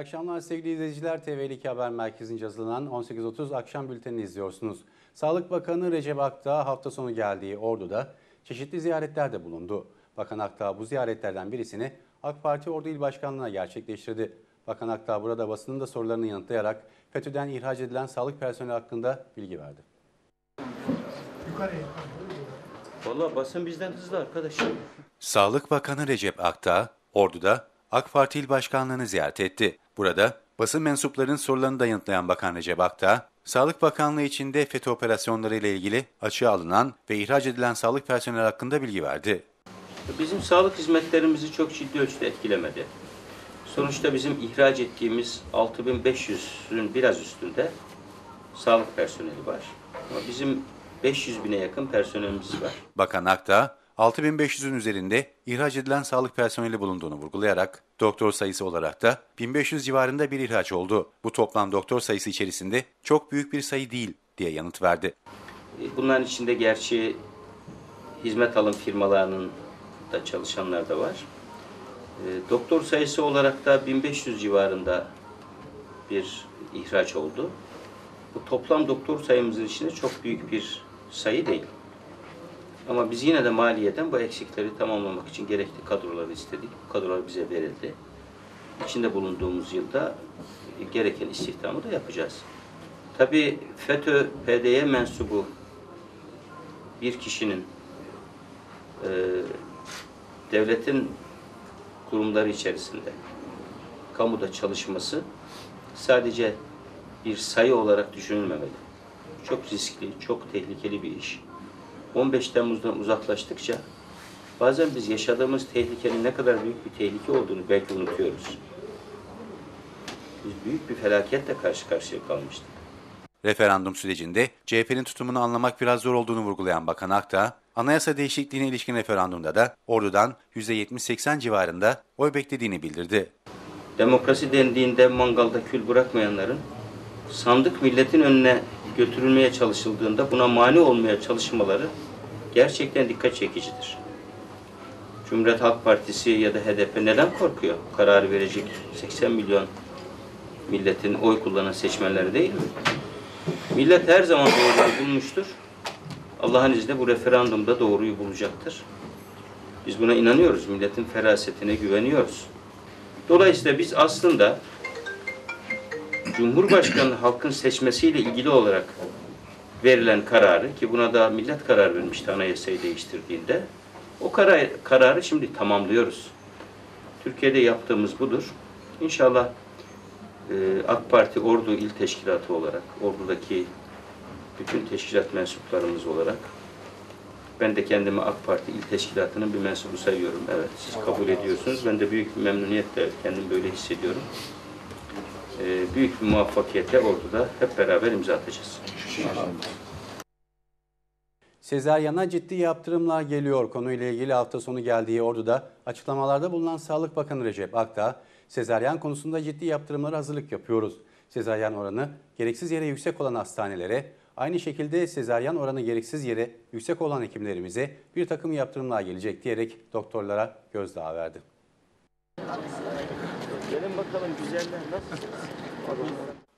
akşamlar sevgili izleyiciler. TV 2 Haber Merkezi'nce hazırlanan 18.30 akşam bültenini izliyorsunuz. Sağlık Bakanı Recep Akdağ hafta sonu geldiği Ordu'da çeşitli ziyaretlerde bulundu. Bakan Akdağ bu ziyaretlerden birisini AK Parti Ordu İl Başkanlığı'na gerçekleştirdi. Bakan Akdağ burada basının da sorularını yanıtlayarak FETÖ'den ihraç edilen sağlık personeli hakkında bilgi verdi. Yukarıya. Valla basın bizden hızlı arkadaşım. Sağlık Bakanı Recep Akdağ, Ordu'da AK Parti İl Başkanlığı'nı ziyaret etti. Burada basın mensuplarının sorularını da yanıtlayan Bakan Recep Akdağ, Sağlık Bakanlığı içinde FETÖ operasyonları ile ilgili açığa alınan ve ihraç edilen sağlık personeli hakkında bilgi verdi. Bizim sağlık hizmetlerimizi çok ciddi ölçüde etkilemedi. Sonuçta bizim ihraç ettiğimiz 6500'ün biraz üstünde sağlık personeli var. Ama bizim 500 bine yakın personelimiz var. Bakan Akdağ, 6500'ün üzerinde ihraç edilen sağlık personeli bulunduğunu vurgulayarak doktor sayısı olarak da 1500 civarında bir ihraç oldu. Bu toplam doktor sayısı içerisinde çok büyük bir sayı değil diye yanıt verdi. E, bunların içinde gerçi hizmet alım firmalarının da çalışanlar da var. E, doktor sayısı olarak da 1500 civarında bir ihraç oldu. Bu toplam doktor sayımızın içinde çok büyük bir sayı değil. Ama biz yine de maliyeden bu eksikleri tamamlamak için gerekli kadroları istedik. Bu kadrolar bize verildi. İçinde bulunduğumuz yılda e, gereken istihdamı da yapacağız. Tabi FETÖ PD'ye mensubu bir kişinin e, devletin kurumları içerisinde kamuda çalışması sadece bir sayı olarak düşünülmemeli. Çok riskli, çok tehlikeli bir iş. 15 Temmuz'dan uzaklaştıkça bazen biz yaşadığımız tehlikenin ne kadar büyük bir tehlike olduğunu belki unutuyoruz. Biz büyük bir felaketle karşı karşıya kalmıştık. Referandum sürecinde CHP'nin tutumunu anlamak biraz zor olduğunu vurgulayan Bakan Akta, anayasa değişikliğine ilişkin referandumda da ordudan %70-80 civarında oy beklediğini bildirdi. Demokrasi dendiğinde mangalda kül bırakmayanların sandık milletin önüne götürülmeye çalışıldığında buna mani olmaya çalışmaları gerçekten dikkat çekicidir. Cumhuriyet Halk Partisi ya da HDP neden korkuyor? Karar verecek 80 milyon milletin oy kullanan seçmenleri değil mi? Millet her zaman doğruyu bulmuştur. Allah'ın izniyle bu referandumda doğruyu bulacaktır. Biz buna inanıyoruz. Milletin ferasetine güveniyoruz. Dolayısıyla biz aslında Cumhurbaşkanı halkın seçmesiyle ilgili olarak verilen kararı ki buna da millet karar vermişti anayasayı değiştirdiğinde o karar, kararı şimdi tamamlıyoruz. Türkiye'de yaptığımız budur. İnşallah e, AK Parti Ordu İl Teşkilatı olarak, Ordu'daki bütün teşkilat mensuplarımız olarak ben de kendimi AK Parti İl Teşkilatı'nın bir mensubu sayıyorum. Evet, siz kabul ediyorsunuz. Ben de büyük bir memnuniyetle kendimi böyle hissediyorum. Ee, büyük bir muvaffakiyetle Ordu'da hep beraber imza atacağız. Sezeryana ciddi yaptırımlar geliyor. Konuyla ilgili hafta sonu geldiği Ordu'da açıklamalarda bulunan Sağlık Bakanı Recep Akdağ, sezeryan konusunda ciddi yaptırımlara hazırlık yapıyoruz. Sezeryan oranı gereksiz yere yüksek olan hastanelere, aynı şekilde sezeryan oranı gereksiz yere yüksek olan hekimlerimize bir takım yaptırımlar gelecek diyerek doktorlara gözdağı verdi. Gelin bakalım güzeller nasılsınız?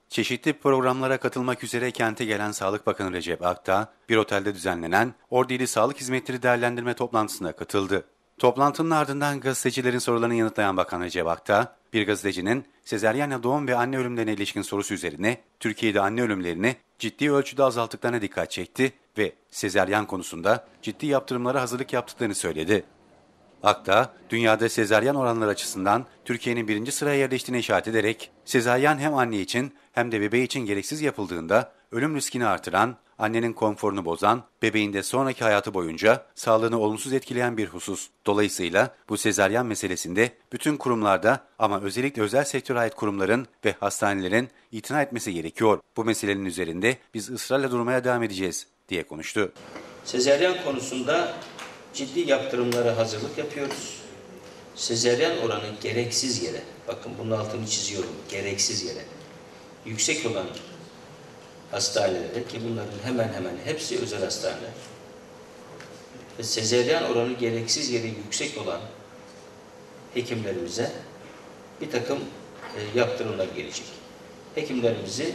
Çeşitli programlara katılmak üzere kente gelen Sağlık Bakanı Recep Akta, bir otelde düzenlenen Ordili Sağlık Hizmetleri Değerlendirme Toplantısına katıldı. Toplantının ardından gazetecilerin sorularını yanıtlayan Bakan Recep Akta, bir gazetecinin sezeryanla doğum ve anne ölümlerine ilişkin sorusu üzerine Türkiye'de anne ölümlerini ciddi ölçüde azalttıklarına dikkat çekti ve sezeryan konusunda ciddi yaptırımlara hazırlık yaptıklarını söyledi. Akta, dünyada sezaryen oranları açısından Türkiye'nin birinci sıraya yerleştiğine işaret ederek, sezaryen hem anne için hem de bebeği için gereksiz yapıldığında ölüm riskini artıran, annenin konforunu bozan, bebeğin de sonraki hayatı boyunca sağlığını olumsuz etkileyen bir husus. Dolayısıyla bu sezaryen meselesinde bütün kurumlarda ama özellikle özel sektöre ait kurumların ve hastanelerin itina etmesi gerekiyor. Bu meselenin üzerinde biz ısrarla durmaya devam edeceğiz diye konuştu. Sezeryan konusunda ciddi yaptırımlara hazırlık yapıyoruz. Sezeryen oranı gereksiz yere, bakın bunun altını çiziyorum, gereksiz yere, yüksek olan hastanelerde ki bunların hemen hemen hepsi özel hastane ve sezeryen oranı gereksiz yere yüksek olan hekimlerimize bir takım e, yaptırımlar gelecek. Hekimlerimizi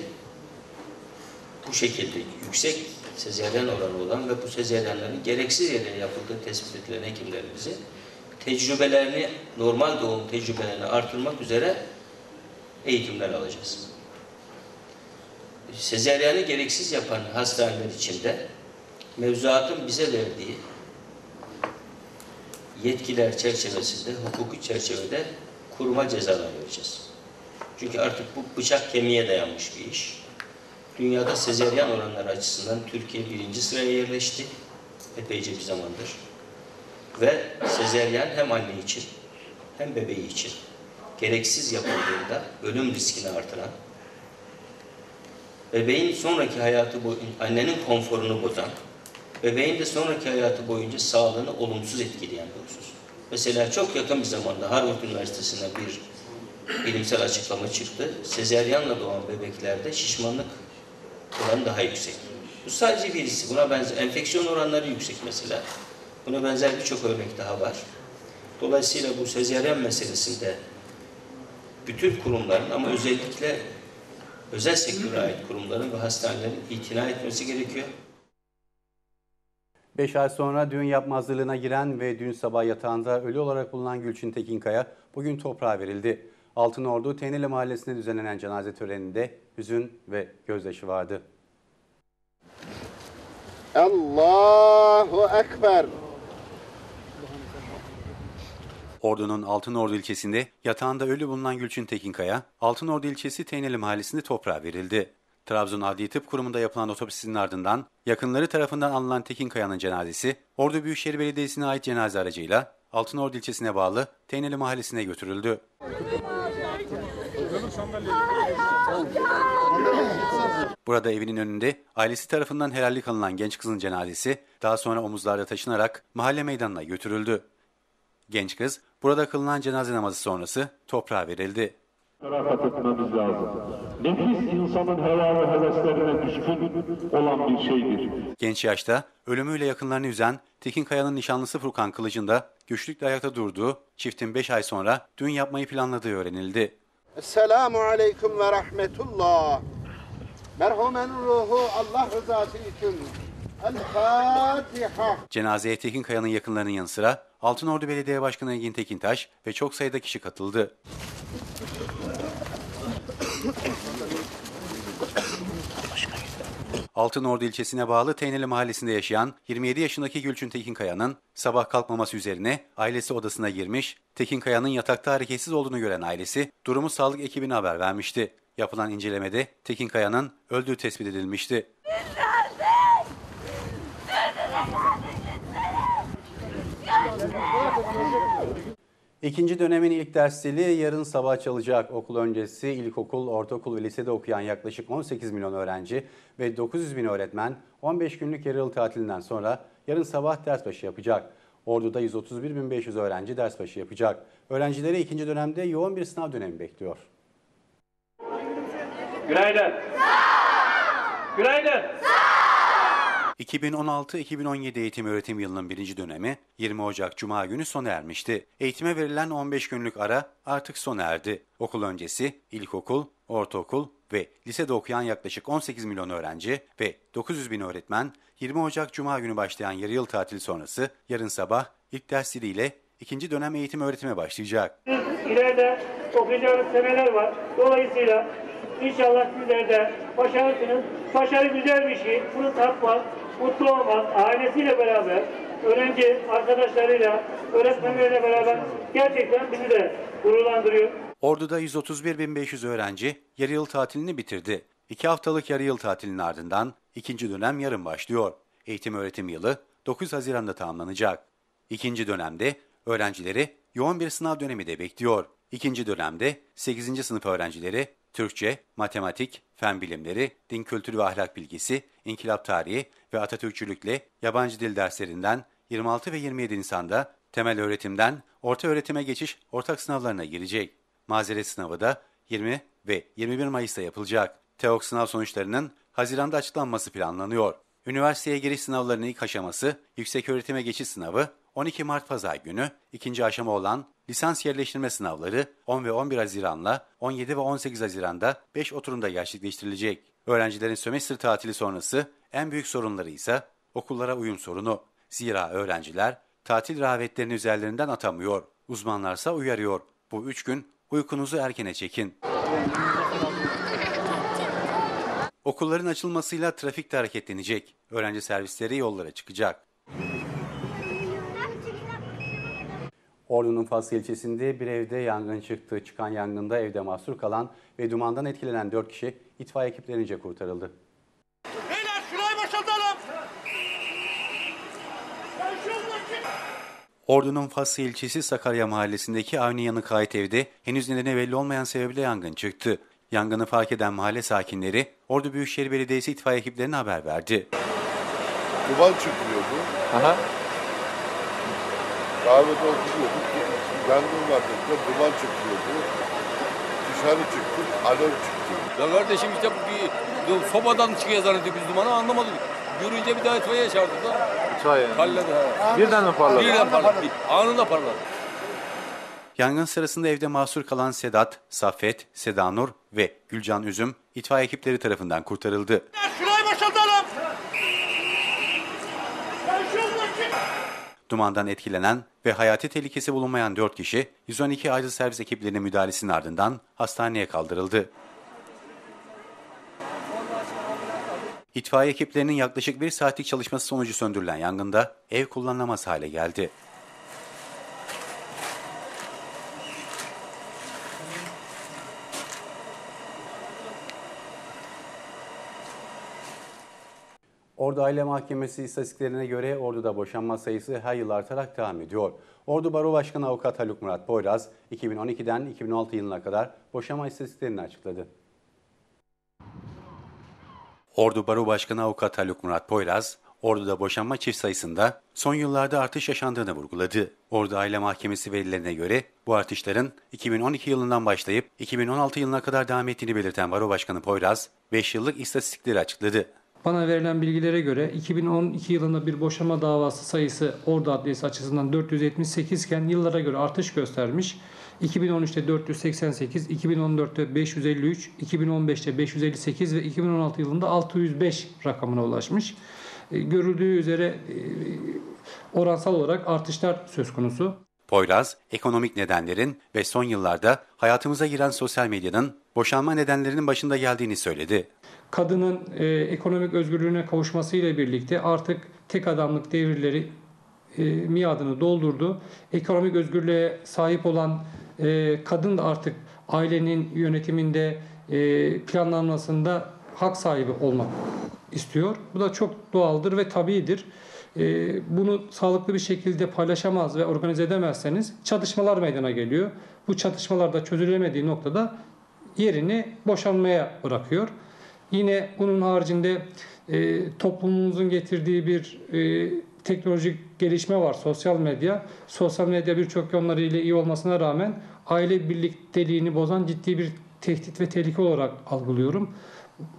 bu şekilde yüksek sezeryen oranı olan ve bu sezeryenlerin gereksiz yere yapıldığı tespit edilen hekimlerimizi tecrübelerini, normal doğum tecrübelerini artırmak üzere eğitimler alacağız. Sezeryanı gereksiz yapan hastaneler içinde mevzuatın bize verdiği yetkiler çerçevesinde, hukuki çerçevede kuruma cezalar vereceğiz. Çünkü artık bu bıçak kemiğe dayanmış bir iş. Dünyada sezeryan oranları açısından Türkiye birinci sıraya yerleşti. Epeyce bir zamandır. Ve sezeryan hem anne için hem bebeği için gereksiz yapıldığında ölüm riskini artıran, bebeğin sonraki hayatı boyunca annenin konforunu bozan, bebeğin de sonraki hayatı boyunca sağlığını olumsuz etkileyen bir husus. Mesela çok yakın bir zamanda Harvard Üniversitesi'nde bir bilimsel açıklama çıktı. Sezeryanla doğan bebeklerde şişmanlık oranı daha yüksek. Bu sadece birisi. Buna benzer enfeksiyon oranları yüksek mesela. Buna benzer birçok örnek daha var. Dolayısıyla bu sezeryen meselesinde bütün kurumların ama özellikle özel sektöre ait kurumların ve hastanelerin itina etmesi gerekiyor. 5 ay sonra düğün yapma hazırlığına giren ve dün sabah yatağında ölü olarak bulunan Gülçin Tekinkaya bugün toprağa verildi. Altınordu Teneli Mahallesi'nde düzenlenen cenaze töreninde hüzün ve gözyaşı vardı. Allahu Ekber. Ordu'nun Altınordu ilçesinde yatağında ölü bulunan Gülçin Tekinkaya, Altınordu ilçesi Teyneli Mahallesi'nde toprağa verildi. Trabzon Adli Tıp Kurumu'nda yapılan otopsinin ardından yakınları tarafından alınan Tekinkaya'nın cenazesi, Ordu Büyükşehir Belediyesi'ne ait cenaze aracıyla Altınordu ilçesine bağlı Teyneli Mahallesi'ne götürüldü. Burada evinin önünde ailesi tarafından helallik alınan genç kızın cenazesi daha sonra omuzlarda taşınarak mahalle meydanına götürüldü. Genç kız burada kılınan cenaze namazı sonrası toprağa verildi. Tarafat etmemiz lazım. Nefis insanın heva ve heveslerine düşkün olan bir şeydir. Genç yaşta ölümüyle yakınlarını üzen Tekin Kaya'nın nişanlısı Furkan Kılıç'ın da güçlükle ayakta durduğu çiftin 5 ay sonra düğün yapmayı planladığı öğrenildi. Selamu aleyküm ve rahmetullah. Merhumen ruhu Allah rızası için. El Fatiha. Cenazeye Tekin Kaya'nın yakınlarının yanı sıra Altınordu Belediye Başkanı Engin Tekintaş ve çok sayıda kişi katıldı. Altınordu ilçesine bağlı Teyneli mahallesinde yaşayan 27 yaşındaki Gülçin Tekinkaya'nın sabah kalkmaması üzerine ailesi odasına girmiş, Tekinkaya'nın yatakta hareketsiz olduğunu gören ailesi durumu sağlık ekibine haber vermişti. Yapılan incelemede Tekinkaya'nın öldüğü tespit edilmişti. Nerede? Nerede? İkinci dönemin ilk dersleri yarın sabah çalacak. Okul öncesi, ilkokul, ortaokul ve lisede okuyan yaklaşık 18 milyon öğrenci ve 900 bin öğretmen 15 günlük yarı yıl tatilinden sonra yarın sabah ders başı yapacak. Ordu'da 131.500 öğrenci ders başı yapacak. Öğrencileri ikinci dönemde yoğun bir sınav dönemi bekliyor. Günaydın. Sağ Günaydın. Sağ 2016-2017 eğitim öğretim yılının birinci dönemi 20 Ocak Cuma günü sona ermişti. Eğitime verilen 15 günlük ara artık sona erdi. Okul öncesi, ilkokul, ortaokul ve lisede okuyan yaklaşık 18 milyon öğrenci ve 900 bin öğretmen 20 Ocak Cuma günü başlayan yarı yıl tatil sonrası yarın sabah ilk dersleriyle ikinci dönem eğitim öğretime başlayacak. İleride okuyacağınız seneler var. Dolayısıyla inşallah sizler de başarısınız. Başarı güzel bir şey. Bunu var. Mutlu Olmaz ailesiyle beraber, öğrenci arkadaşlarıyla, öğretmenleriyle beraber gerçekten bizi de gururlandırıyor. Ordu'da 131.500 öğrenci yarı yıl tatilini bitirdi. İki haftalık yarı yıl tatilinin ardından ikinci dönem yarın başlıyor. Eğitim öğretim yılı 9 Haziran'da tamamlanacak. İkinci dönemde öğrencileri yoğun bir sınav dönemi de bekliyor. İkinci dönemde 8. sınıf öğrencileri Türkçe, matematik, fen bilimleri, din kültürü ve ahlak bilgisi, inkılap tarihi ve Atatürkçülükle yabancı dil derslerinden 26 ve 27 Nisan'da temel öğretimden orta öğretime geçiş ortak sınavlarına girecek. Mazeret sınavı da 20 ve 21 Mayıs'ta yapılacak. TEOK sınav sonuçlarının Haziran'da açıklanması planlanıyor. Üniversiteye giriş sınavlarının ilk aşaması, yüksek öğretime geçiş sınavı 12 Mart Pazar günü, ikinci aşama olan lisans yerleştirme sınavları 10 ve 11 Haziran'la 17 ve 18 Haziran'da 5 oturumda gerçekleştirilecek. Öğrencilerin sömestr tatili sonrası en büyük sorunları ise okullara uyum sorunu. Zira öğrenciler tatil rağbetlerini üzerlerinden atamıyor. Uzmanlarsa uyarıyor. Bu 3 gün uykunuzu erkene çekin. Okulların açılmasıyla trafik de hareketlenecek. Öğrenci servisleri yollara çıkacak. Ordu'nun Fas ilçesinde bir evde yangın çıktı. Çıkan yangında evde mahsur kalan ve dumandan etkilenen 4 kişi itfaiye ekiplerince kurtarıldı. Beyler şurayı boşaltalım. Ordu'nun Fas ilçesi Sakarya mahallesindeki aynı Yanık ait evde henüz nedeni belli olmayan sebeple yangın çıktı. Yangını fark eden mahalle sakinleri Ordu Büyükşehir Belediyesi itfaiye ekiplerine haber verdi. Duman çıkıyordu. Aha. Kahvede oturuyorduk. Yangın vardı. dediler. Duman çıkıyordu. Dışarı çıktı, Alev çıktı. Ya kardeşim işte bir, sobadan çıkıyor zannediyor biz dumanı anlamadık. Görünce bir daha itfaiye çağırdık da. İtfaiye. Parladı ha. Birden mi parladı? Birden parladı. Anında parladı. Yangın sırasında evde mahsur kalan Sedat, Safet, Sedanur ve Gülcan Üzüm itfaiye ekipleri tarafından kurtarıldı. Şurayı boşaltalım. Ben şuradaki... Dumandan etkilenen ve hayati tehlikesi bulunmayan 4 kişi 112 ayrı servis ekiplerinin müdahalesinin ardından hastaneye kaldırıldı. İtfaiye ekiplerinin yaklaşık bir saatlik çalışması sonucu söndürülen yangında ev kullanılamaz hale geldi. Ordu Aile Mahkemesi istatistiklerine göre Ordu'da boşanma sayısı her yıl artarak devam ediyor. Ordu Baro Başkanı Avukat Haluk Murat Poyraz, 2012'den 2016 yılına kadar boşanma istatistiklerini açıkladı. Ordu Baro Başkanı Avukat Haluk Murat Poyraz, Ordu'da boşanma çift sayısında son yıllarda artış yaşandığını vurguladı. Ordu Aile Mahkemesi verilerine göre bu artışların 2012 yılından başlayıp 2016 yılına kadar devam ettiğini belirten Baro Başkanı Poyraz, 5 yıllık istatistikleri açıkladı. Bana verilen bilgilere göre 2012 yılında bir boşama davası sayısı Ordu Adliyesi açısından 478 iken yıllara göre artış göstermiş. 2013'te 488, 2014'te 553, 2015'te 558 ve 2016 yılında 605 rakamına ulaşmış. E, görüldüğü üzere e, oransal olarak artışlar söz konusu. Poyraz, ekonomik nedenlerin ve son yıllarda hayatımıza giren sosyal medyanın boşanma nedenlerinin başında geldiğini söyledi kadının e, ekonomik özgürlüğüne kavuşmasıyla birlikte artık tek adamlık devirleri e, miadını doldurdu. Ekonomik özgürlüğe sahip olan e, kadın da artık ailenin yönetiminde e, planlanmasında hak sahibi olmak istiyor. Bu da çok doğaldır ve tabidir. E, bunu sağlıklı bir şekilde paylaşamaz ve organize edemezseniz çatışmalar meydana geliyor. Bu çatışmalarda çözülemediği noktada yerini boşanmaya bırakıyor. Yine bunun haricinde e, toplumumuzun getirdiği bir e, teknolojik gelişme var sosyal medya. Sosyal medya birçok yönleriyle iyi olmasına rağmen aile birlikteliğini bozan ciddi bir tehdit ve tehlike olarak algılıyorum.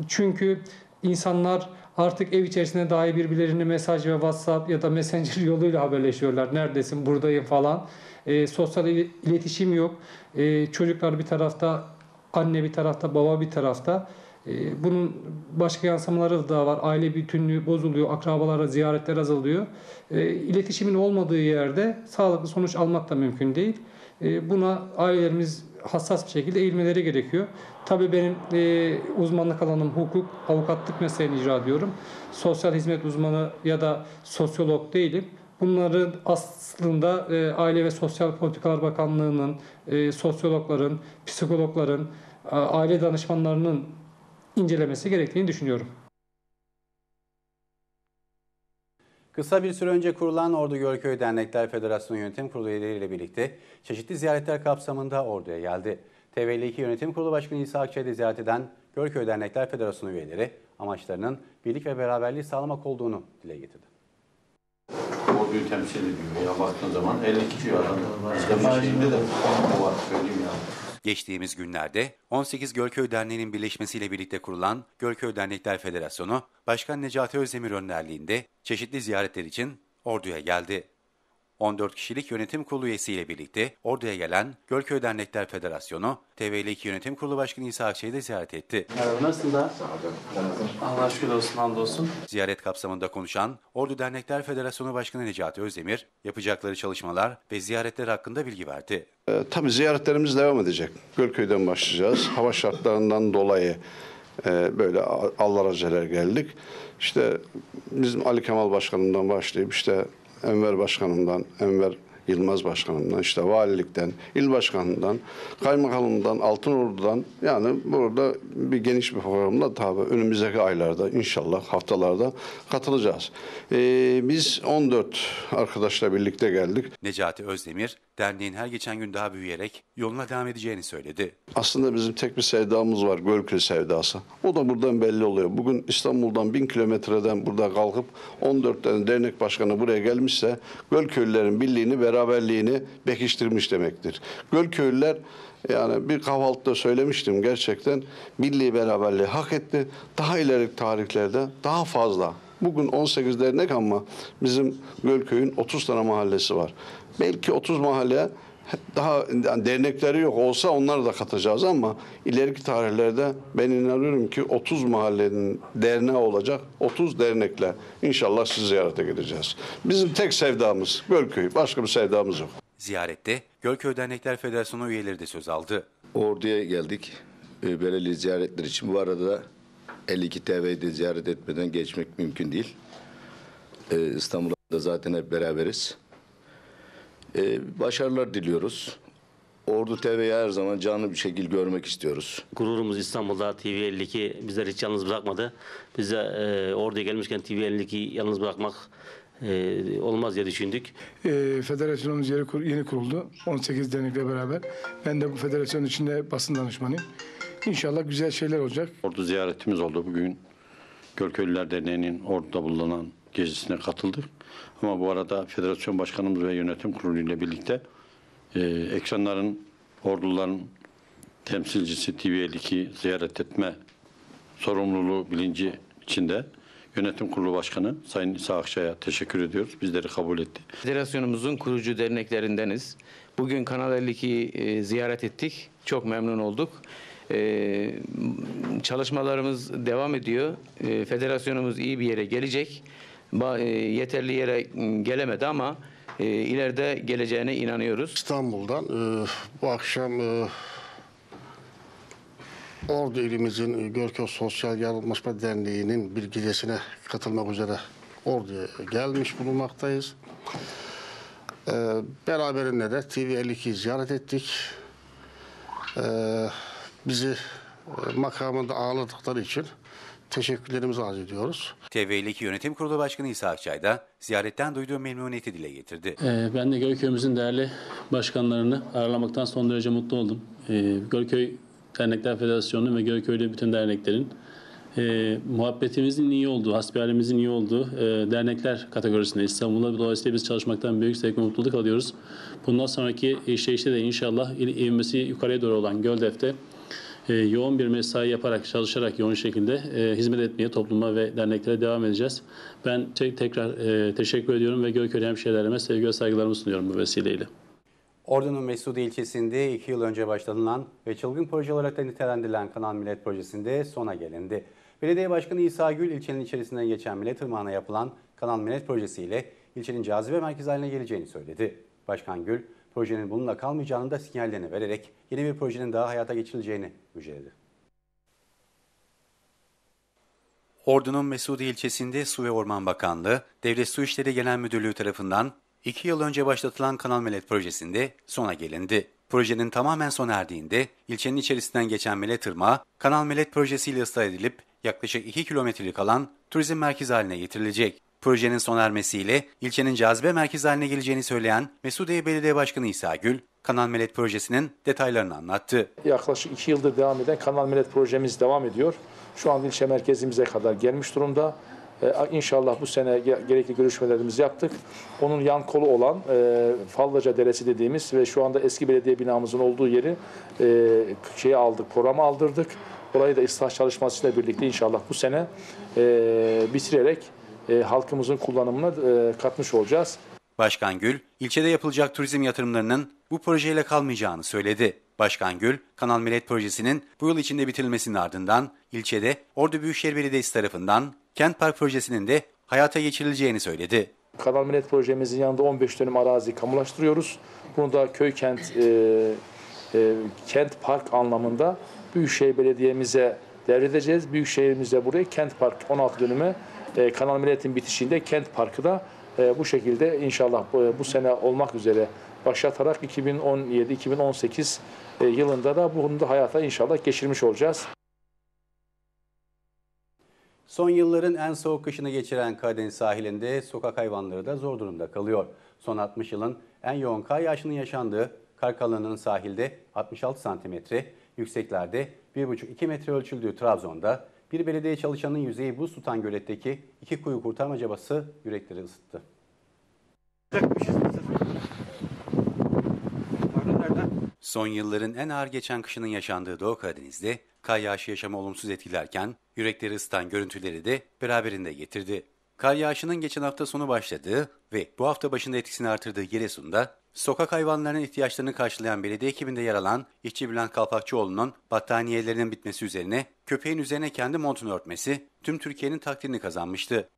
Çünkü insanlar artık ev içerisinde dahi birbirlerini mesaj ve WhatsApp ya da Messenger yoluyla haberleşiyorlar. Neredesin, buradayım falan. E, sosyal iletişim yok. E, çocuklar bir tarafta, anne bir tarafta, baba bir tarafta. Ee, bunun başka yansımaları da var. Aile bütünlüğü bozuluyor, akrabalara ziyaretler azalıyor. Ee, iletişimin olmadığı yerde sağlıklı sonuç almak da mümkün değil. Ee, buna ailelerimiz hassas bir şekilde eğilmeleri gerekiyor. Tabii benim e, uzmanlık alanım hukuk, avukatlık mesleğini icra ediyorum. Sosyal hizmet uzmanı ya da sosyolog değilim. Bunların aslında e, Aile ve Sosyal Politikalar Bakanlığı'nın, e, sosyologların, psikologların, e, aile danışmanlarının incelemesi gerektiğini düşünüyorum. Kısa bir süre önce kurulan Ordu Gölköy Dernekler Federasyonu Yönetim Kurulu üyeleriyle birlikte çeşitli ziyaretler kapsamında Ordu'ya geldi. TV2 Yönetim Kurulu Başkanı İsa Akçay'da ziyaret eden Gölköy Dernekler Federasyonu üyeleri amaçlarının birlik ve beraberliği sağlamak olduğunu dile getirdi. Ordu'yu temsil ediyor ya baktığın zaman 52 yalan. Başka bir şeyinde de var söyleyeyim ya. Geçtiğimiz günlerde 18 Gölköy Derneği'nin birleşmesiyle birlikte kurulan Gölköy Dernekler Federasyonu, Başkan Necati Özdemir önderliğinde çeşitli ziyaretler için Ordu'ya geldi. 14 kişilik yönetim kurulu üyesiyle birlikte Ordu'ya gelen Gölköy Dernekler Federasyonu, TVL2 Yönetim Kurulu Başkanı İsa Akçay'ı da ziyaret etti. Merhaba, nasılsın da? Sağ olun. Allah şükür olsun, hamdolsun. Ziyaret kapsamında konuşan Ordu Dernekler Federasyonu Başkanı Necati Özdemir, yapacakları çalışmalar ve ziyaretler hakkında bilgi verdi. E, tabii ziyaretlerimiz devam edecek. Gölköy'den başlayacağız. Hava şartlarından dolayı e, böyle allar aceler geldik. İşte bizim Ali Kemal Başkanım'dan başlayıp işte Enver Başkanımdan, Enver Yılmaz Başkanımdan, işte valilikten, il başkanından, kaymakamından, Altınordu'dan yani burada bir geniş bir programda tabi önümüzdeki aylarda inşallah haftalarda katılacağız. Ee, biz 14 arkadaşla birlikte geldik. Necati Özdemir derneğin her geçen gün daha büyüyerek yoluna devam edeceğini söyledi. Aslında bizim tek bir sevdamız var Gölkül sevdası. O da buradan belli oluyor. Bugün İstanbul'dan bin kilometreden burada kalkıp 14 tane dernek başkanı buraya gelmişse Gölköylülerin birliğini, beraberliğini pekiştirmiş demektir. Gölköylüler yani bir kahvaltıda söylemiştim gerçekten birliği beraberliği hak etti. Daha ileri tarihlerde daha fazla Bugün 18 dernek ama bizim Gölköy'ün 30 tane mahallesi var belki 30 mahalle daha yani dernekleri yok olsa onları da katacağız ama ileriki tarihlerde ben inanıyorum ki 30 mahallenin derneği olacak 30 dernekle inşallah sizi ziyarete gideceğiz. Bizim tek sevdamız Gölköy başka bir sevdamız yok. Ziyarette Gölköy Dernekler Federasyonu üyeleri de söz aldı. Ordu'ya geldik ee, belirli ziyaretler için. Bu arada 52 TV'yi de ziyaret etmeden geçmek mümkün değil. Ee, İstanbul'da zaten hep beraberiz. Ee, başarılar diliyoruz. Ordu TV'yi her zaman canlı bir şekilde görmek istiyoruz. Gururumuz İstanbul'da TV 52 bizleri hiç yalnız bırakmadı. Bize e, Ordu'ya gelmişken TV 52 yalnız bırakmak e, olmaz diye düşündük. E, federasyonumuz yeni, kur, yeni kuruldu. 18 dernekle beraber. Ben de bu federasyon içinde basın danışmanıyım. İnşallah güzel şeyler olacak. Ordu ziyaretimiz oldu bugün. Gölköylüler Derneği'nin Ordu'da bulunan gezisine katıldık. Ama bu arada federasyon başkanımız ve yönetim kurulu ile birlikte e, ekranların, orduların temsilcisi TV52 ziyaret etme sorumluluğu bilinci içinde Yönetim Kurulu Başkanı Sayın İsa Akşay'a teşekkür ediyoruz. Bizleri kabul etti. Federasyonumuzun kurucu derneklerindeniz Bugün Kanal 52'yi e, ziyaret ettik. Çok memnun olduk. Ee, çalışmalarımız devam ediyor. Ee, federasyonumuz iyi bir yere gelecek. E, yeterli yere gelemedi ama e, ileride geleceğine inanıyoruz. İstanbul'dan e, bu akşam Ordu ilimizin Görköz Sosyal Yardımlaşma Derneği'nin bir gecesine katılmak üzere Ordu'ya gelmiş bulunmaktayız. Beraberinde de TV52'yi ziyaret ettik. Bizi makamında ağırladıkları için teşekkürlerimizi arz ediyoruz. TV'deki Yönetim Kurulu Başkanı İsa Akçay da ziyaretten duyduğu memnuniyeti dile getirdi. Ee, ben de Gölköy'ümüzün değerli başkanlarını ağırlamaktan son derece mutlu oldum. Ee, Gölköy Dernekler Federasyonu ve Gölköy'de bütün derneklerin e, muhabbetimizin iyi olduğu, hasbihalimizin iyi olduğu e, dernekler kategorisinde İstanbul'da dolayısıyla biz çalışmaktan büyük zevk ve mutluluk alıyoruz. Bundan sonraki işleyişte de inşallah il, ivmesi yukarıya doğru olan Göldef'te e, yoğun bir mesai yaparak, çalışarak yoğun şekilde e, hizmet etmeye topluma ve derneklere devam edeceğiz. Ben te- tekrar e, teşekkür ediyorum ve Gököre hemşehrilerime sevgi ve saygılarımı sunuyorum bu vesileyle. Ordu'nun Mesude ilçesinde 2 yıl önce başlanılan ve çılgın proje olarak da nitelendirilen Kanal Millet Projesi'nde sona gelindi. Belediye Başkanı İsa Gül ilçenin içerisinden geçen Millet Irmağı'na yapılan Kanal Millet Projesi ile ilçenin cazibe merkezi haline geleceğini söyledi. Başkan Gül, projenin bununla kalmayacağını da sinyallerini vererek yeni bir projenin daha hayata geçirileceğini müjdeledi. Ordu'nun Mesudi ilçesinde Su ve Orman Bakanlığı, Devlet Su İşleri Genel Müdürlüğü tarafından 2 yıl önce başlatılan Kanal Melet projesinde sona gelindi. Projenin tamamen sona erdiğinde ilçenin içerisinden geçen Melet Irmağı, Kanal Melet projesiyle ıslah edilip yaklaşık 2 kilometrelik alan turizm merkezi haline getirilecek. Projenin sona ermesiyle ilçenin cazibe merkezi haline geleceğini söyleyen Mesudiye Belediye Başkanı İsa Gül, Kanal Melet Projesi'nin detaylarını anlattı. Yaklaşık iki yıldır devam eden Kanal Melet Projemiz devam ediyor. Şu an ilçe merkezimize kadar gelmiş durumda. Ee, inşallah bu sene gerekli görüşmelerimizi yaptık. Onun yan kolu olan e, Fallaca Deresi dediğimiz ve şu anda eski belediye binamızın olduğu yeri e, şeye aldık, programa aldırdık. Orayı da ıslah çalışmasıyla birlikte inşallah bu sene e, bitirerek e, halkımızın kullanımına e, katmış olacağız. Başkan Gül, ilçede yapılacak turizm yatırımlarının bu projeyle kalmayacağını söyledi. Başkan Gül, Kanal Millet Projesi'nin bu yıl içinde bitirilmesinin ardından ilçede Ordu Büyükşehir Belediyesi tarafından Kent Park Projesi'nin de hayata geçirileceğini söyledi. Kanal Millet Projemizin yanında 15 dönüm arazi kamulaştırıyoruz. Bunu da köy kent, e, e, kent park anlamında Büyükşehir Belediye'mize devredeceğiz. Büyükşehir'imizde burayı kent park 16 dönüme e, Kanal Millet'in bitişinde Kent Parkı'da e, bu şekilde inşallah e, bu, sene olmak üzere başlatarak 2017-2018 yılında da bunu da hayata inşallah geçirmiş olacağız. Son yılların en soğuk kışını geçiren Karadeniz sahilinde sokak hayvanları da zor durumda kalıyor. Son 60 yılın en yoğun kar yağışının yaşandığı kar kalınlığının sahilde 66 santimetre, yükseklerde 1,5-2 metre ölçüldüğü Trabzon'da bir belediye çalışanının yüzeyi buz tutan göletteki iki kuyu kurtarma cabası yürekleri ısıttı. Son yılların en ağır geçen kışının yaşandığı Doğu Karadeniz'de kar yağışı yaşamı olumsuz etkilerken yürekleri ısıtan görüntüleri de beraberinde getirdi. Kar yağışının geçen hafta sonu başladığı ve bu hafta başında etkisini artırdığı Giresun'da Sokak hayvanlarının ihtiyaçlarını karşılayan belediye ekibinde yer alan işçi Bülent Kalpakçıoğlu'nun battaniyelerinin bitmesi üzerine köpeğin üzerine kendi montunu örtmesi tüm Türkiye'nin takdirini kazanmıştı.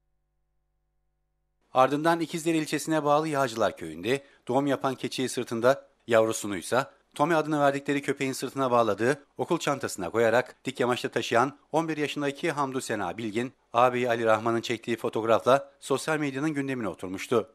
Ardından İkizdere ilçesine bağlı Yağcılar köyünde doğum yapan keçiyi sırtında yavrusunuysa Tommy adını verdikleri köpeğin sırtına bağladığı okul çantasına koyarak dik yamaçta taşıyan 11 yaşındaki Hamdu Sena Bilgin, abi Ali Rahman'ın çektiği fotoğrafla sosyal medyanın gündemine oturmuştu.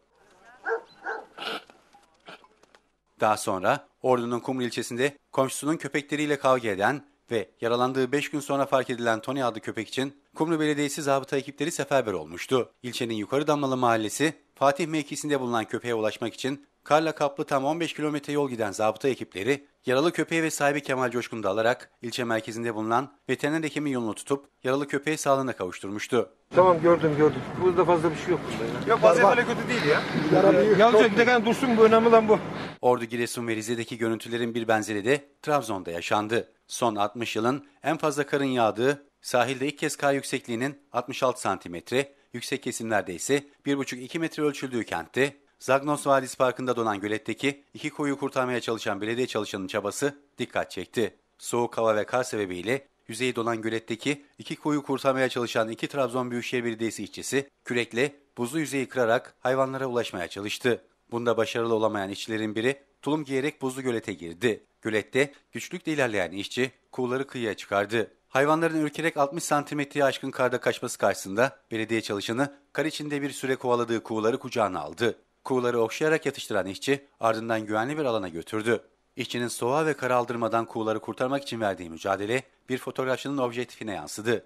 Daha sonra Ordu'nun Kumru ilçesinde komşusunun köpekleriyle kavga eden ve yaralandığı 5 gün sonra fark edilen Tony adlı köpek için Kumru Belediyesi zabıta ekipleri seferber olmuştu. İlçenin Yukarı Damlalı Mahallesi, Fatih mevkisinde bulunan köpeğe ulaşmak için karla kaplı tam 15 kilometre yol giden zabıta ekipleri, yaralı köpeği ve sahibi Kemal Coşkun'u da alarak ilçe merkezinde bulunan veteriner hekimin yolunu tutup yaralı köpeği sağlığına kavuşturmuştu. Tamam gördüm gördüm. Burada fazla bir şey yok. Burada ya. Yok vaziyet öyle kötü değil ya. Yaralı yok. Ee, Yalnız dursun bu önemli lan bu. Ordu, Giresun ve Rize'deki görüntülerin bir benzeri de Trabzon'da yaşandı. Son 60 yılın en fazla karın yağdığı, sahilde ilk kez kar yüksekliğinin 66 santimetre, yüksek kesimlerde ise 1,5-2 metre ölçüldüğü kentte, Zagnos Vadisi Parkı'nda donan göletteki iki koyu kurtarmaya çalışan belediye çalışanın çabası dikkat çekti. Soğuk hava ve kar sebebiyle yüzeyi donan göletteki iki koyu kurtarmaya çalışan iki Trabzon Büyükşehir Belediyesi işçisi kürekle buzlu yüzeyi kırarak hayvanlara ulaşmaya çalıştı. Bunda başarılı olamayan işçilerin biri tulum giyerek buzlu gölete girdi. Gölette güçlükle ilerleyen işçi kuğuları kıyıya çıkardı. Hayvanların ürkerek 60 santimetreye aşkın karda kaçması karşısında belediye çalışanı kar içinde bir süre kovaladığı kuğuları kucağına aldı. Kuğuları okşayarak yatıştıran işçi ardından güvenli bir alana götürdü. İşçinin soğuğa ve aldırmadan kuğuları kurtarmak için verdiği mücadele bir fotoğrafçının objektifine yansıdı.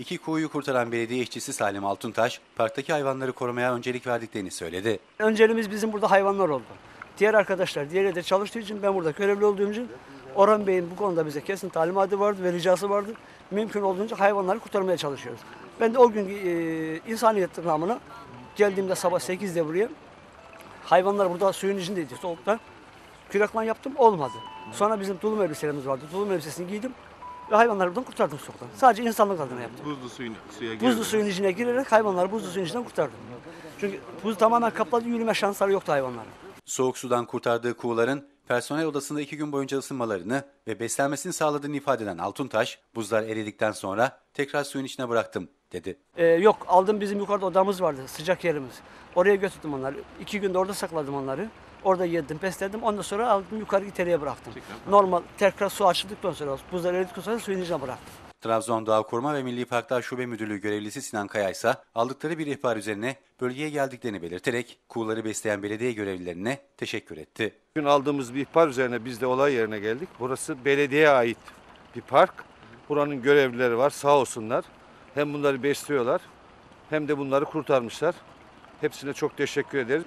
İki kuğuyu kurtaran belediye işçisi Salim Altuntaş, parktaki hayvanları korumaya öncelik verdiklerini söyledi. Önceliğimiz bizim burada hayvanlar oldu. Diğer arkadaşlar diğer yerde çalıştığı için ben burada görevli olduğum için Orhan Bey'in bu konuda bize kesin talimatı vardı ve ricası vardı. Mümkün olduğunca hayvanları kurtarmaya çalışıyoruz. Ben de o gün e, insaniyet namına geldiğimde sabah 8'de buraya hayvanlar burada suyun içindeydi soğukta. Kürekman yaptım olmadı. Sonra bizim tulum elbiselerimiz vardı. Tulum elbisesini giydim. Ve hayvanları buradan kurtardım sokaktan. Sadece insanlık adına yaptım. Buzlu suyun, suya girerek. Buzlu suyun içine girerek hayvanları buzlu suyun içinden kurtardım. Çünkü buz tamamen kapladı yürüme şansları yoktu hayvanların. Soğuk sudan kurtardığı kuğuların personel odasında iki gün boyunca ısınmalarını ve beslenmesini sağladığını ifade eden Altuntaş, buzlar eridikten sonra tekrar suyun içine bıraktım dedi. Ee, yok aldım bizim yukarıda odamız vardı sıcak yerimiz. Oraya götürdüm onları. İki günde orada sakladım onları. Orada yedim, besledim. Ondan sonra aldım yukarı İtalya'ya bıraktım. Tekrar. Normal tekrar su açıldıktan sonra, buzlar erildikten sonra suyun içine bıraktım. Trabzon Doğa Koruma ve Milli Parklar Şube Müdürlüğü görevlisi Sinan Kaya ise aldıkları bir ihbar üzerine bölgeye geldiklerini belirterek kuğuları besleyen belediye görevlilerine teşekkür etti. Bugün aldığımız bir ihbar üzerine biz de olay yerine geldik. Burası belediyeye ait bir park. Buranın görevlileri var sağ olsunlar. Hem bunları besliyorlar hem de bunları kurtarmışlar. Hepsine çok teşekkür ederiz.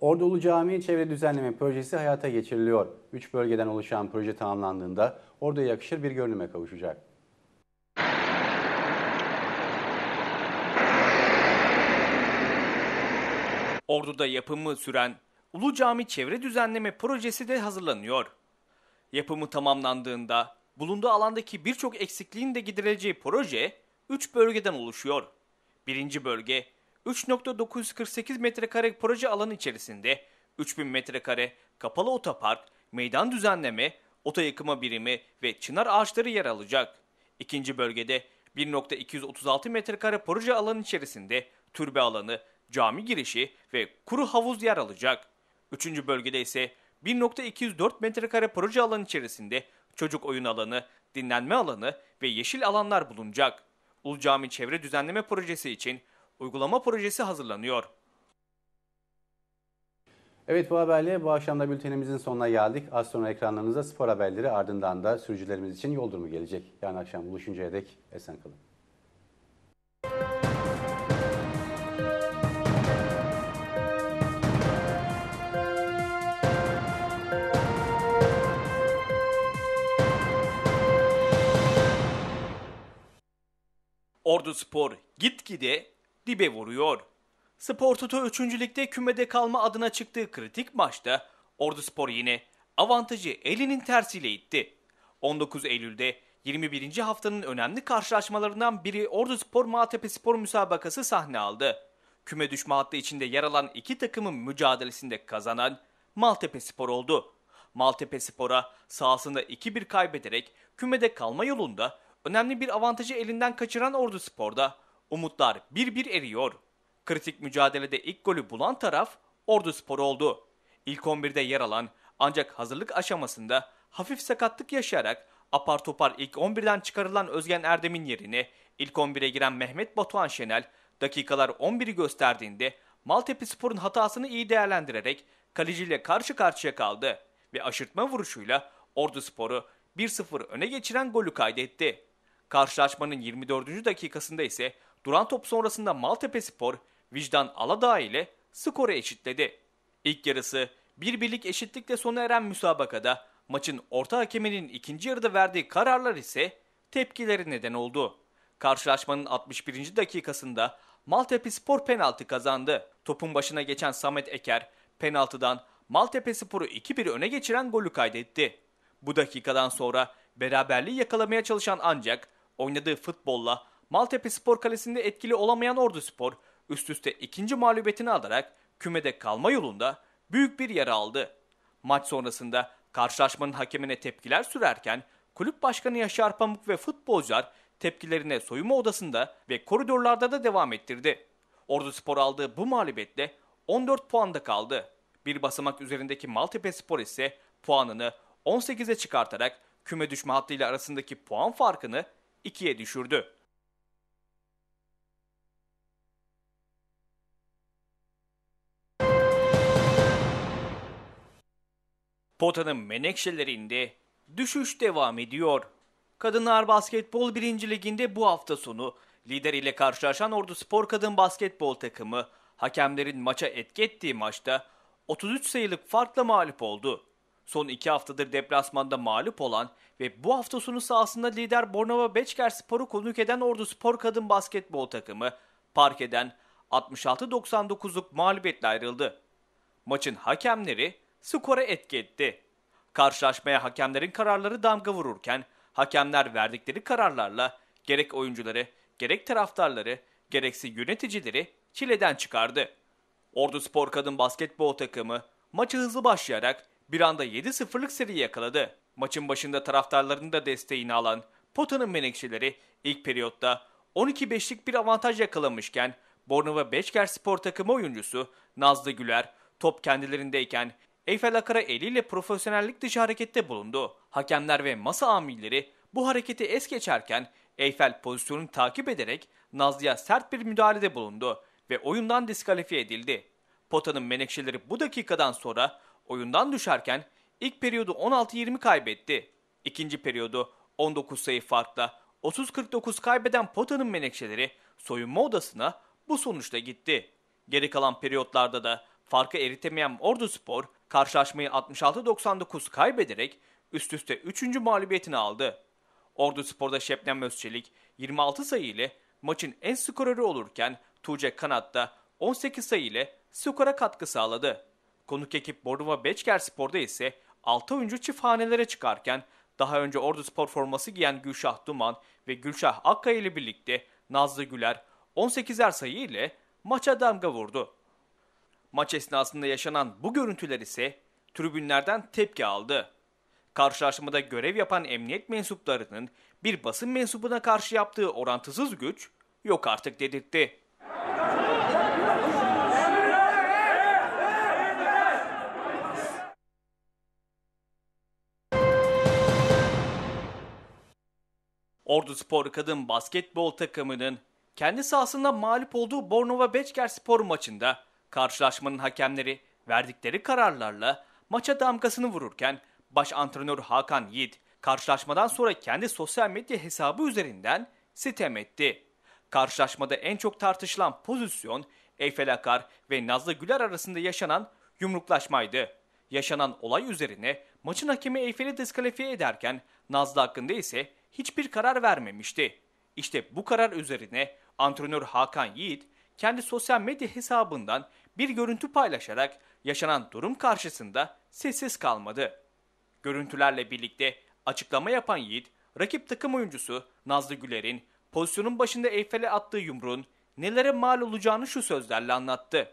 Ordulu Camii Çevre Düzenleme Projesi hayata geçiriliyor. Üç bölgeden oluşan proje tamamlandığında orada yakışır bir görünüme kavuşacak. Ordu'da yapımı süren Ulu Cami Çevre Düzenleme Projesi de hazırlanıyor. Yapımı tamamlandığında bulunduğu alandaki birçok eksikliğin de giderileceği proje 3 bölgeden oluşuyor. Birinci bölge 3.948 metrekare proje alanı içerisinde 3000 metrekare kapalı otopark, meydan düzenleme, oto birimi ve çınar ağaçları yer alacak. İkinci bölgede 1.236 metrekare proje alanı içerisinde türbe alanı, cami girişi ve kuru havuz yer alacak. Üçüncü bölgede ise 1.204 metrekare proje alanı içerisinde çocuk oyun alanı, dinlenme alanı ve yeşil alanlar bulunacak. Ul Cami Çevre Düzenleme Projesi için uygulama projesi hazırlanıyor. Evet bu haberle bu akşamda bültenimizin sonuna geldik. Az sonra ekranlarınıza spor haberleri ardından da sürücülerimiz için yol durumu gelecek. Yarın akşam buluşuncaya dek esen kalın. Ordu Spor gitgide dibe vuruyor. Spor Toto 3. Lig'de kümede kalma adına çıktığı kritik maçta Ordu Spor yine avantajı elinin tersiyle itti. 19 Eylül'de 21. haftanın önemli karşılaşmalarından biri Ordu Spor Maltepe Spor müsabakası sahne aldı. Küme düşme hattı içinde yer alan iki takımın mücadelesinde kazanan Maltepe Spor oldu. Maltepe Spor'a sahasında 2-1 kaybederek kümede kalma yolunda önemli bir avantajı elinden kaçıran Ordu Spor'da Umutlar bir bir eriyor. Kritik mücadelede ilk golü bulan taraf Ordu Spor oldu. İlk 11'de yer alan ancak hazırlık aşamasında hafif sakatlık yaşayarak apar topar ilk 11'den çıkarılan Özgen Erdem'in yerini ilk 11'e giren Mehmet Batuhan Şenel dakikalar 11'i gösterdiğinde Maltepe Spor'un hatasını iyi değerlendirerek kaleciyle karşı karşıya kaldı ve aşırtma vuruşuyla Ordu Spor'u 1-0 öne geçiren golü kaydetti. Karşılaşmanın 24. dakikasında ise Duran top sonrasında Maltepe Spor, Vicdan Aladağ ile skoru eşitledi. İlk yarısı bir birlik eşitlikle sona eren müsabakada maçın orta hakeminin ikinci yarıda verdiği kararlar ise tepkileri neden oldu. Karşılaşmanın 61. dakikasında Maltepe Spor penaltı kazandı. Topun başına geçen Samet Eker penaltıdan Maltepe Spor'u 2-1 öne geçiren golü kaydetti. Bu dakikadan sonra beraberliği yakalamaya çalışan ancak oynadığı futbolla Maltepe Spor Kalesi'nde etkili olamayan Ordu Spor, üst üste ikinci mağlubiyetini alarak kümede kalma yolunda büyük bir yara aldı. Maç sonrasında karşılaşmanın hakemine tepkiler sürerken kulüp başkanı Yaşar Pamuk ve futbolcular tepkilerine soyunma odasında ve koridorlarda da devam ettirdi. Ordu Spor aldığı bu mağlubiyetle 14 puanda kaldı. Bir basamak üzerindeki Maltepe Spor ise puanını 18'e çıkartarak küme düşme hattıyla arasındaki puan farkını 2'ye düşürdü. Potanın menekşelerinde düşüş devam ediyor. Kadınlar Basketbol 1. Liginde bu hafta sonu lider ile karşılaşan Ordu Spor Kadın Basketbol takımı hakemlerin maça etki ettiği maçta 33 sayılık farkla mağlup oldu. Son iki haftadır deplasmanda mağlup olan ve bu hafta sonu sahasında lider Bornova Beçker Spor'u konuk eden Ordu Spor Kadın Basketbol takımı parkeden 66-99'luk mağlubiyetle ayrıldı. Maçın hakemleri skora etki etti. Karşılaşmaya hakemlerin kararları damga vururken hakemler verdikleri kararlarla gerek oyuncuları, gerek taraftarları, gerekse yöneticileri çileden çıkardı. Ordu Spor Kadın Basketbol takımı maçı hızlı başlayarak bir anda 7-0'lık seri yakaladı. Maçın başında taraftarların da desteğini alan Pota'nın menekşeleri ilk periyotta 12-5'lik bir avantaj yakalamışken Bornova Beşker Spor takımı oyuncusu Nazlı Güler top kendilerindeyken Eyfel Akar'a eliyle profesyonellik dışı harekette bulundu. Hakemler ve masa amirleri bu hareketi es geçerken Eyfel pozisyonunu takip ederek Nazlı'ya sert bir müdahalede bulundu ve oyundan diskalifiye edildi. Pota'nın menekşeleri bu dakikadan sonra oyundan düşerken ilk periyodu 16-20 kaybetti. İkinci periyodu 19 sayı farkla 30-49 kaybeden Pota'nın menekşeleri soyunma odasına bu sonuçla gitti. Geri kalan periyotlarda da farkı eritemeyen Ordu Spor Karşılaşmayı 66-99 kaybederek üst üste 3. mağlubiyetini aldı. Ordu Spor'da Şebnem Özçelik 26 sayı ile maçın en skorörü olurken Tuğçe Kanat'ta 18 sayı ile skora katkı sağladı. Konuk ekip Bornova Beçker Spor'da ise 6 oyuncu çift hanelere çıkarken daha önce Ordu Spor forması giyen Gülşah Duman ve Gülşah Akkaya ile birlikte Nazlı Güler 18'er sayı ile maça damga vurdu. Maç esnasında yaşanan bu görüntüler ise tribünlerden tepki aldı. Karşılaşmada görev yapan emniyet mensuplarının bir basın mensubuna karşı yaptığı orantısız güç yok artık dedirtti. Ordu Spor Kadın Basketbol takımının kendi sahasında mağlup olduğu Bornova Beçker Spor maçında Karşılaşmanın hakemleri verdikleri kararlarla maça damgasını vururken baş antrenör Hakan Yiğit karşılaşmadan sonra kendi sosyal medya hesabı üzerinden sitem etti. Karşılaşmada en çok tartışılan pozisyon Eyfel Akar ve Nazlı Güler arasında yaşanan yumruklaşmaydı. Yaşanan olay üzerine maçın hakemi Eyfel'i diskalifiye ederken Nazlı hakkında ise hiçbir karar vermemişti. İşte bu karar üzerine antrenör Hakan Yiğit kendi sosyal medya hesabından bir görüntü paylaşarak yaşanan durum karşısında sessiz kalmadı. Görüntülerle birlikte açıklama yapan Yiğit, rakip takım oyuncusu Nazlı Güler'in pozisyonun başında Eyfel'e attığı yumruğun nelere mal olacağını şu sözlerle anlattı.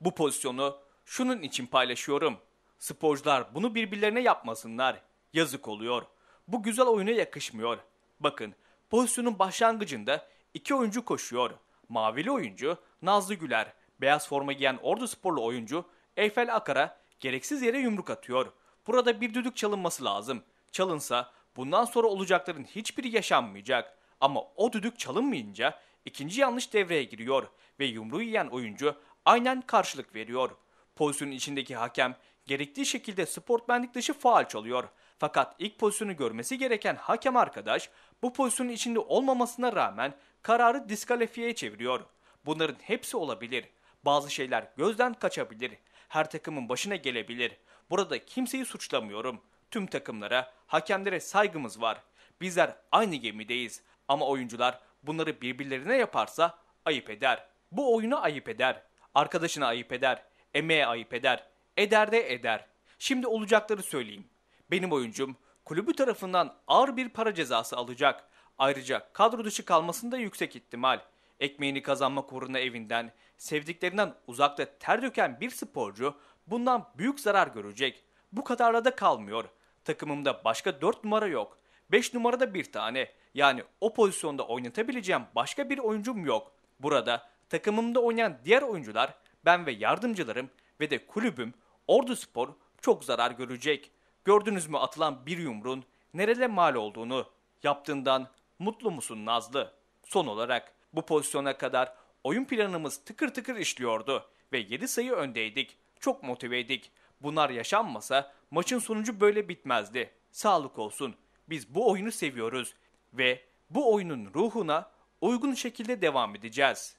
Bu pozisyonu şunun için paylaşıyorum. Sporcular bunu birbirlerine yapmasınlar. Yazık oluyor. Bu güzel oyuna yakışmıyor. Bakın pozisyonun başlangıcında iki oyuncu koşuyor. Mavili oyuncu Nazlı Güler, beyaz forma giyen Ordu Sporlu oyuncu Eyfel Akar'a gereksiz yere yumruk atıyor. Burada bir düdük çalınması lazım. Çalınsa bundan sonra olacakların hiçbiri yaşanmayacak. Ama o düdük çalınmayınca ikinci yanlış devreye giriyor ve yumruğu yiyen oyuncu aynen karşılık veriyor. Pozisyonun içindeki hakem gerektiği şekilde sportmenlik dışı faal çalıyor. Fakat ilk pozisyonu görmesi gereken hakem arkadaş bu pozisyonun içinde olmamasına rağmen kararı diskalifiyeye çeviriyor. Bunların hepsi olabilir. Bazı şeyler gözden kaçabilir. Her takımın başına gelebilir. Burada kimseyi suçlamıyorum. Tüm takımlara, hakemlere saygımız var. Bizler aynı gemideyiz. Ama oyuncular bunları birbirlerine yaparsa ayıp eder. Bu oyuna ayıp eder. Arkadaşına ayıp eder. Emeğe ayıp eder. Eder de eder. Şimdi olacakları söyleyeyim. Benim oyuncum kulübü tarafından ağır bir para cezası alacak. Ayrıca kadro dışı kalmasında yüksek ihtimal. Ekmeğini kazanmak uğruna evinden, sevdiklerinden uzakta ter döken bir sporcu bundan büyük zarar görecek. Bu kadarla da kalmıyor. Takımımda başka 4 numara yok. 5 numarada bir tane. Yani o pozisyonda oynatabileceğim başka bir oyuncum yok. Burada takımımda oynayan diğer oyuncular, ben ve yardımcılarım ve de kulübüm Ordu Spor çok zarar görecek. Gördünüz mü atılan bir yumrun nerede mal olduğunu? Yaptığından mutlu musun Nazlı? Son olarak bu pozisyona kadar oyun planımız tıkır tıkır işliyordu ve 7 sayı öndeydik. Çok motiveydik. Bunlar yaşanmasa maçın sonucu böyle bitmezdi. Sağlık olsun. Biz bu oyunu seviyoruz ve bu oyunun ruhuna uygun şekilde devam edeceğiz.''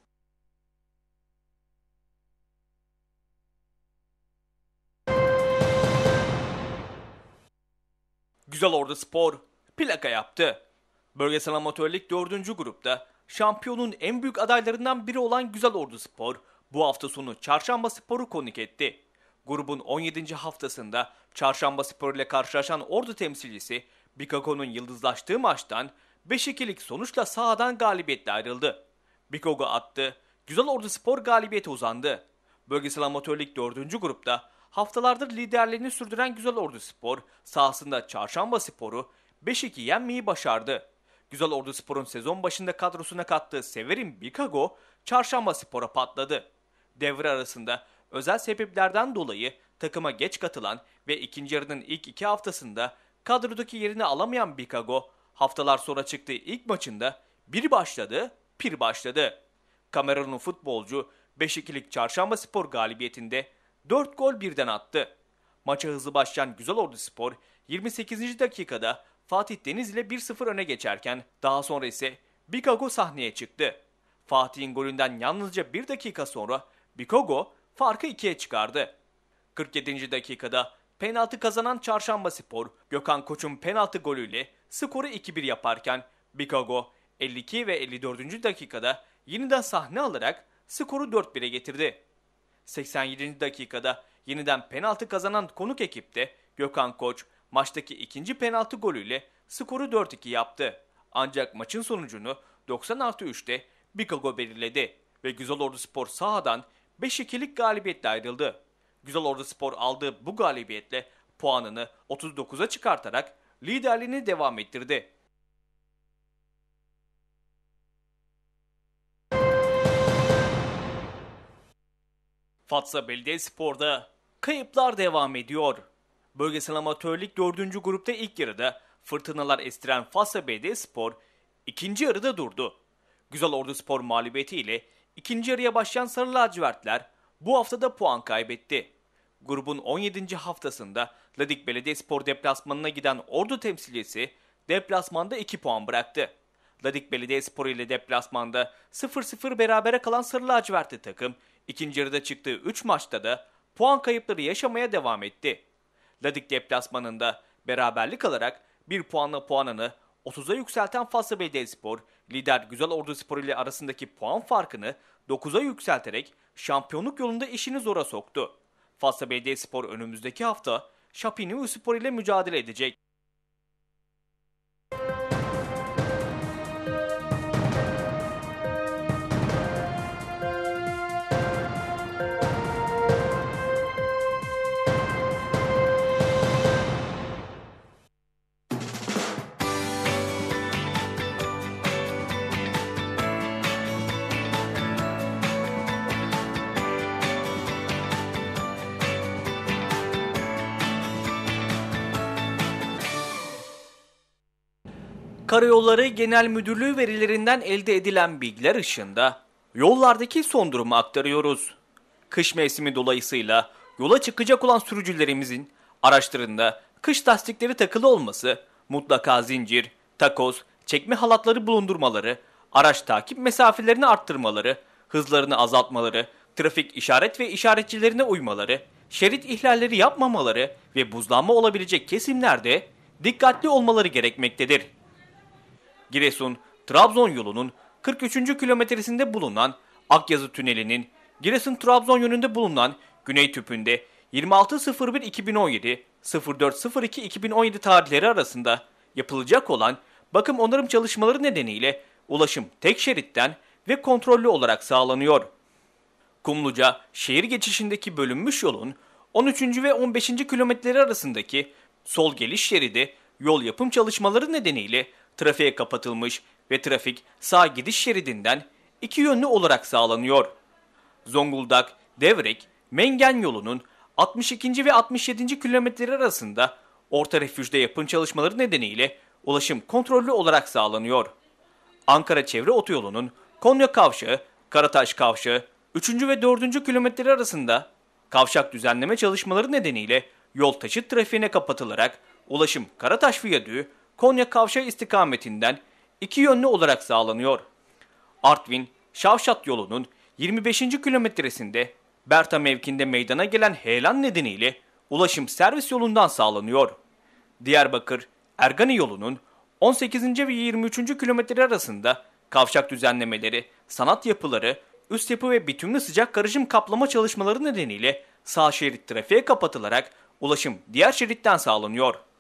Güzel Ordu Spor plaka yaptı. Bölgesel Amatörlik 4. grupta şampiyonun en büyük adaylarından biri olan Güzel Ordu Spor bu hafta sonu Çarşamba Spor'u konuk etti. Grubun 17. haftasında Çarşamba Spor ile karşılaşan Ordu temsilcisi Bikago'nun yıldızlaştığı maçtan 5-2'lik sonuçla sahadan galibiyetle ayrıldı. Bikago attı, Güzel Ordu Spor galibiyete uzandı. Bölgesel Amatörlik 4. grupta haftalardır liderliğini sürdüren Güzel Ordu Spor sahasında Çarşamba Spor'u 5-2 yenmeyi başardı. Güzel Ordu Spor'un sezon başında kadrosuna kattığı Severin Bikago Çarşamba Spor'a patladı. Devre arasında özel sebeplerden dolayı takıma geç katılan ve ikinci yarının ilk iki haftasında kadrodaki yerini alamayan Bikago haftalar sonra çıktığı ilk maçında bir başladı, bir başladı. Kamerunlu futbolcu 5-2'lik Çarşamba Spor galibiyetinde 4 gol birden attı. Maça hızlı başlayan Güzel Güzelordu Spor 28. dakikada Fatih Deniz ile 1-0 öne geçerken daha sonra ise Bikago sahneye çıktı. Fatih'in golünden yalnızca 1 dakika sonra Bikago farkı 2'ye çıkardı. 47. dakikada penaltı kazanan Çarşamba Spor, Gökhan Koç'un penaltı golüyle skoru 2-1 yaparken Bikago 52 ve 54. dakikada yeniden sahne alarak skoru 4-1'e getirdi. 87. dakikada yeniden penaltı kazanan konuk ekipte Gökhan Koç maçtaki ikinci penaltı golüyle skoru 4-2 yaptı. Ancak maçın sonucunu 90 artı 3'te Bikago belirledi ve Güzel Ordu Spor sahadan 5-2'lik galibiyetle ayrıldı. Güzel Ordu Spor aldığı bu galibiyetle puanını 39'a çıkartarak liderliğini devam ettirdi. Fatsa Belediyespor'da kayıplar devam ediyor. Bölgesel amatörlük 4. grupta ilk yarıda fırtınalar estiren Fatsa Belediyespor ikinci yarıda durdu. Güzel Ordu Spor mağlubiyetiyle ikinci yarıya başlayan Sarı Lacivertler bu haftada puan kaybetti. Grubun 17. haftasında Ladik Belediyespor deplasmanına giden Ordu temsilcisi deplasmanda 2 puan bıraktı. Ladik Belediyespor ile deplasmanda 0-0 berabere kalan Sarı Lacivertli takım İkinci yarıda çıktığı 3 maçta da puan kayıpları yaşamaya devam etti. Ladik deplasmanında beraberlik alarak 1 puanla puanını 30'a yükselten Faslı Belediyespor, lider Güzel Ordu Spor ile arasındaki puan farkını 9'a yükselterek şampiyonluk yolunda işini zora soktu. Faslı Belediyespor önümüzdeki hafta Şapinio Spor ile mücadele edecek. Karayolları Genel Müdürlüğü verilerinden elde edilen bilgiler ışığında yollardaki son durumu aktarıyoruz. Kış mevsimi dolayısıyla yola çıkacak olan sürücülerimizin araçlarında kış lastikleri takılı olması, mutlaka zincir, takoz, çekme halatları bulundurmaları, araç takip mesafelerini arttırmaları, hızlarını azaltmaları, trafik işaret ve işaretçilerine uymaları, şerit ihlalleri yapmamaları ve buzlanma olabilecek kesimlerde dikkatli olmaları gerekmektedir. Giresun-Trabzon yolunun 43. kilometresinde bulunan Akyazı Tüneli'nin Giresun-Trabzon yönünde bulunan güney tüpünde 26.01.2017-04.02.2017 tarihleri arasında yapılacak olan bakım onarım çalışmaları nedeniyle ulaşım tek şeritten ve kontrollü olarak sağlanıyor. Kumluca şehir geçişindeki bölünmüş yolun 13. ve 15. kilometreleri arasındaki sol geliş şeridi yol yapım çalışmaları nedeniyle trafiğe kapatılmış ve trafik sağ gidiş şeridinden iki yönlü olarak sağlanıyor. Zonguldak, Devrek, Mengen yolunun 62. ve 67. kilometreleri arasında orta refüjde yapın çalışmaları nedeniyle ulaşım kontrollü olarak sağlanıyor. Ankara Çevre Otoyolu'nun Konya Kavşağı, Karataş Kavşağı, 3. ve 4. kilometreleri arasında kavşak düzenleme çalışmaları nedeniyle yol taşıt trafiğine kapatılarak ulaşım Karataş Viyadüğü Konya Kavşağı istikametinden iki yönlü olarak sağlanıyor. Artvin, Şavşat yolunun 25. kilometresinde Berta mevkinde meydana gelen heyelan nedeniyle ulaşım servis yolundan sağlanıyor. Diyarbakır, Ergani yolunun 18. ve 23. kilometre arasında kavşak düzenlemeleri, sanat yapıları, üst yapı ve bitümlü sıcak karışım kaplama çalışmaları nedeniyle sağ şerit trafiğe kapatılarak ulaşım diğer şeritten sağlanıyor.